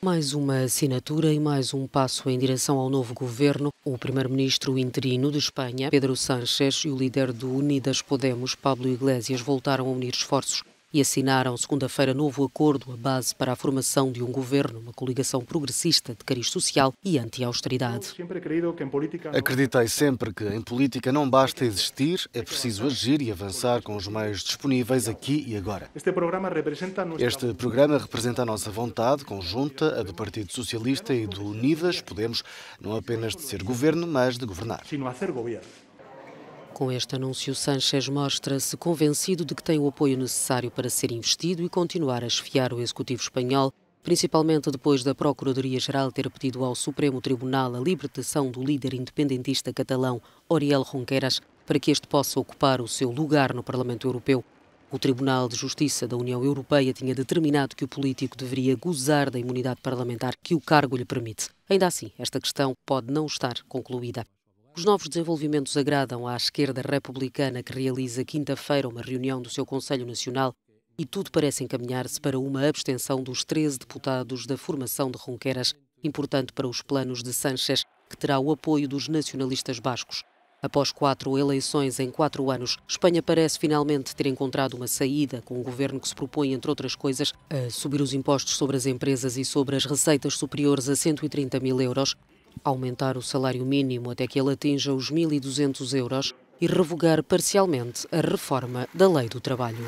Mais uma assinatura e mais um passo em direção ao novo governo. O primeiro-ministro interino de Espanha, Pedro Sánchez, e o líder do Unidas Podemos, Pablo Iglesias, voltaram a unir esforços e assinaram segunda-feira novo acordo, a base para a formação de um governo, uma coligação progressista de cariz social e anti-austeridade. Acreditei sempre que em política não basta existir, é preciso agir e avançar com os meios disponíveis aqui e agora. Este programa representa a nossa vontade conjunta, a do Partido Socialista e do Unidas Podemos, não apenas de ser governo, mas de governar. Com este anúncio, Sanchez mostra-se convencido de que tem o apoio necessário para ser investido e continuar a esfiar o executivo espanhol, principalmente depois da Procuradoria-Geral ter pedido ao Supremo Tribunal a libertação do líder independentista catalão Oriel Junqueras para que este possa ocupar o seu lugar no Parlamento Europeu. O Tribunal de Justiça da União Europeia tinha determinado que o político deveria gozar da imunidade parlamentar que o cargo lhe permite. Ainda assim, esta questão pode não estar concluída. Os novos desenvolvimentos agradam à esquerda republicana que realiza quinta-feira uma reunião do seu Conselho Nacional e tudo parece encaminhar-se para uma abstenção dos 13 deputados da formação de Ronqueras, importante para os planos de Sanchez, que terá o apoio dos nacionalistas bascos. Após quatro eleições em quatro anos, Espanha parece finalmente ter encontrado uma saída com um governo que se propõe, entre outras coisas, a subir os impostos sobre as empresas e sobre as receitas superiores a 130 mil euros, aumentar o salário mínimo até que ele atinja os 1.200 euros e revogar parcialmente a reforma da Lei do Trabalho.